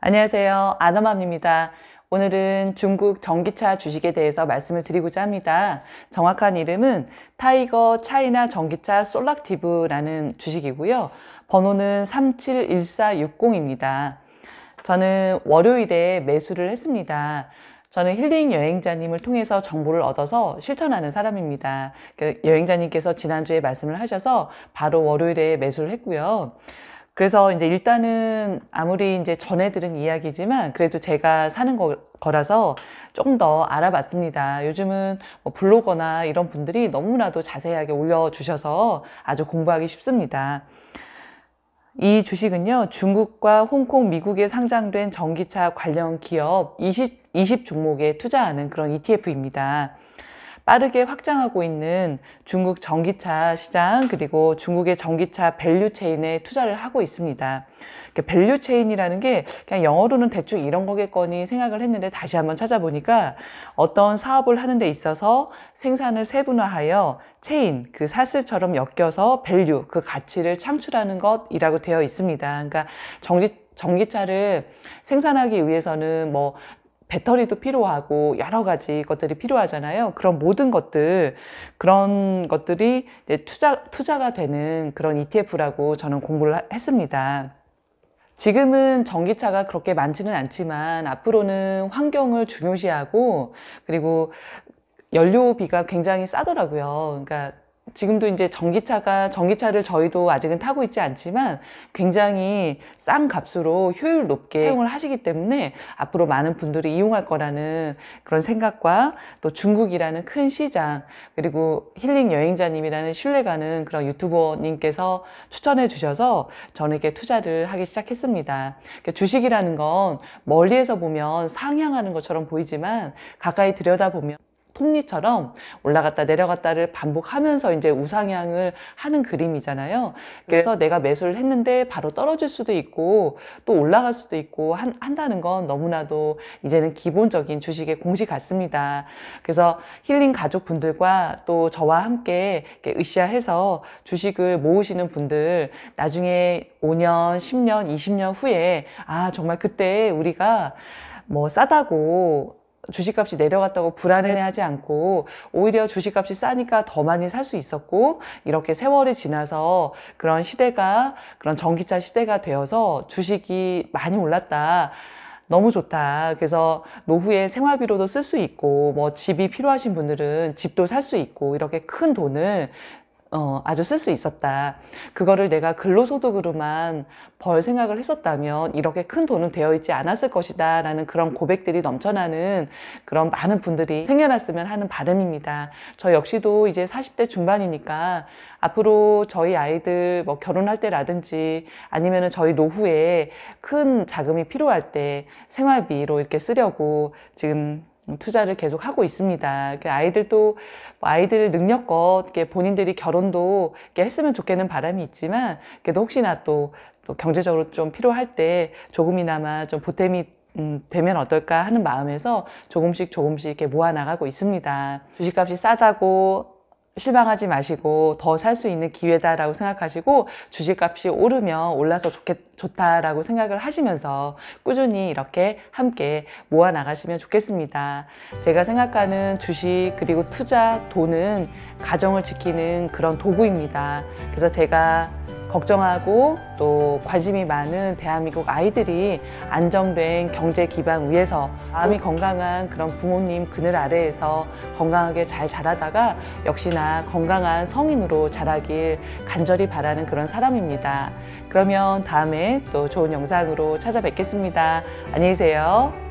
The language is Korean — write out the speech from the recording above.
안녕하세요. 아너맘입니다. 오늘은 중국 전기차 주식에 대해서 말씀을 드리고자 합니다. 정확한 이름은 타이거 차이나 전기차 솔락티브라는 주식이고요. 번호는 371460입니다. 저는 월요일에 매수를 했습니다. 저는 힐링 여행자님을 통해서 정보를 얻어서 실천하는 사람입니다. 그 여행자님께서 지난주에 말씀을 하셔서 바로 월요일에 매수를 했고요. 그래서 이제 일단은 아무리 이제 전에 들은 이야기지만 그래도 제가 사는 거, 라서 좀 더 알아봤습니다. 요즘은 뭐 블로거나 이런 분들이 너무나도 자세하게 올려주셔서 아주 공부하기 쉽습니다. 이 주식은요, 중국과 홍콩, 미국에 상장된 전기차 관련 기업 20, 20 종목에 투자하는 그런 ETF입니다. 빠르게 확장하고 있는 중국 전기차 시장 그리고 중국의 전기차 밸류체인에 투자를 하고 있습니다. 밸류체인이라는 그러니까 게 그냥 영어로는 대충 이런 거겠거니 생각을 했는데 다시 한번 찾아보니까 어떤 사업을 하는 데 있어서 생산을 세분화하여 체인, 그 사슬처럼 엮여서 밸류, 그 가치를 창출하는 것이라고 되어 있습니다. 그러니까 정지, 전기차를 생산하기 위해서는 뭐 배터리도 필요하고 여러 가지 것들이 필요하잖아요. 그런 모든 것들, 그런 것들이 투자, 투자가 되는 그런 ETF라고 저는 공부를 했습니다. 지금은 전기차가 그렇게 많지는 않지만 앞으로는 환경을 중요시하고 그리고 연료비가 굉장히 싸더라고요. 그러니까 지금도 이제 전기차가 전기차를 저희도 아직은 타고 있지 않지만 굉장히 싼 값으로 효율 높게 네. 사용을 하시기 때문에 앞으로 많은 분들이 이용할 거라는 그런 생각과 또 중국이라는 큰 시장 그리고 힐링 여행자님이라는 신뢰가는 그런 유튜버님께서 추천해 주셔서 저는 이렇게 투자를 하기 시작했습니다. 그러니까 주식이라는 건 멀리에서 보면 상향하는 것처럼 보이지만 가까이 들여다보면 톱니처럼 올라갔다 내려갔다를 반복하면서 이제 우상향을 하는 그림이잖아요. 그래서 네. 내가 매수를 했는데 바로 떨어질 수도 있고 또 올라갈 수도 있고 한, 한다는 건 너무나도 이제는 기본적인 주식의 공식 같습니다. 그래서 힐링 가족분들과 또 저와 함께 으쌰해서 주식을 모으시는 분들 나중에 5년, 10년, 20년 후에 아 정말 그때 우리가 뭐 싸다고 주식값이 내려갔다고 불안해하지 않고 오히려 주식값이 싸니까 더 많이 살 수 있었고 이렇게 세월이 지나서 그런 시대가 그런 전기차 시대가 되어서 주식이 많이 올랐다. 너무 좋다. 그래서 노후에 생활비로도 쓸 수 있고, 뭐 집이 필요하신 분들은 집도 살 수 있고, 이렇게 큰 돈을 어, 아주 쓸 수 있었다. 그거를 내가 근로소득으로만 벌 생각을 했었다면 이렇게 큰 돈은 되어 있지 않았을 것이다 라는 그런 고백들이 넘쳐나는 그런 많은 분들이 생겨났으면 하는 바람입니다. 저 역시도 이제 40대 중반이니까 앞으로 저희 아이들 뭐 결혼할 때라든지 아니면은 저희 노후에 큰 자금이 필요할 때 생활비로 이렇게 쓰려고 지금 음, 투자를 계속 하고 있습니다. 아이들도 아이들 뭐 능력껏 본인들이 결혼도 했으면 좋겠는 바람이 있지만 그래도 혹시나 또, 또 경제적으로 좀 필요할 때 조금이나마 좀 보탬이 음, 되면 어떨까 하는 마음에서 조금씩 조금씩 이렇게 모아 나가고 있습니다. 주식값이 싸다고 실망하지 마시고 더 살 수 있는 기회다라고 생각하시고 주식값이 오르면 올라서 좋겠, 좋다라고 생각을 하시면서 꾸준히 이렇게 함께 모아 나가시면 좋겠습니다. 제가 생각하는 주식 그리고 투자 돈은 가정을 지키는 그런 도구입니다. 그래서 제가 걱정하고 또 관심이 많은 대한민국 아이들이 안정된 경제 기반 위에서 마음이 건강한 그런 부모님 그늘 아래에서 건강하게 잘 자라다가 역시나 건강한 성인으로 자라길 간절히 바라는 그런 사람입니다. 그러면 다음에 또 좋은 영상으로 찾아뵙겠습니다. 안녕히 계세요.